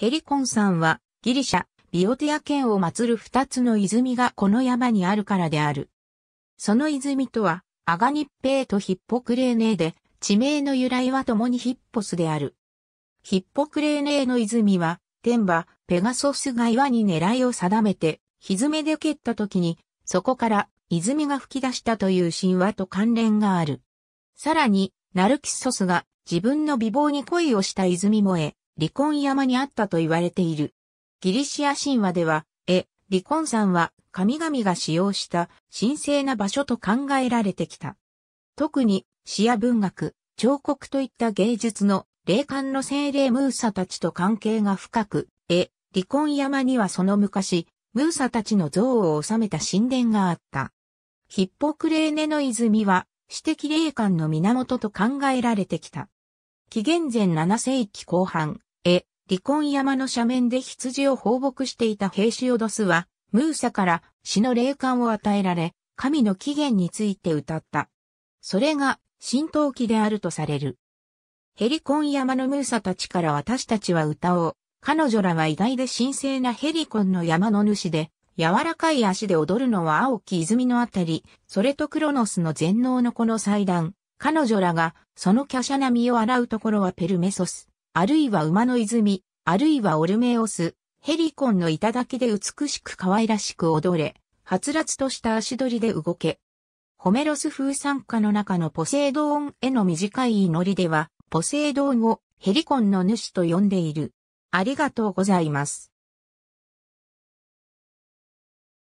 ヘリコンさんはギリシャ、ビオティア県を祀る二つの泉がこの山にあるからである。その泉とは、アガニッペーとヒッポクレーネーで、地名の由来は共にヒッポスである。ヒッポクレーネーの泉は、天馬、ペガソスが岩に狙いを定めて、ひずめで蹴った時に、そこから泉が吹き出したという神話と関連がある。さらに、ナルキッソスが自分の美貌に恋をした泉萌え、離婚山にあったと言われている。ギリシア神話では、え、離婚山は神々が使用した神聖な場所と考えられてきた。特に詩や文学、彫刻といった芸術の霊感の精霊ムーサたちと関係が深く、え、離婚山にはその昔、ムーサたちの像を収めた神殿があった。ヒッポクレーネの泉は、私的霊感の源と考えられてきた。紀元前7世紀後半、え、離婚山の斜面で羊を放牧していた兵士シオドスは、ムーサから死の霊感を与えられ、神の起源について歌った。それが、神道記であるとされる。ヘリコン山のムーサたちから私たちは歌おう。彼女らは意外で神聖なヘリコンの山の主で、柔らかい足で踊るのは青き泉のあたり、それとクロノスの全能のこの祭壇。彼女らが、その華奢な身を洗うところはペルメソス。あるいは馬の泉、あるいはオルメオス、ヘリコンの頂で美しく可愛らしく踊れ、はつらつとした足取りで動け。ホメロス風参加の中のポセイドーンへの短い祈りでは、ポセイドーンをヘリコンの主と呼んでいる。ありがとうございます。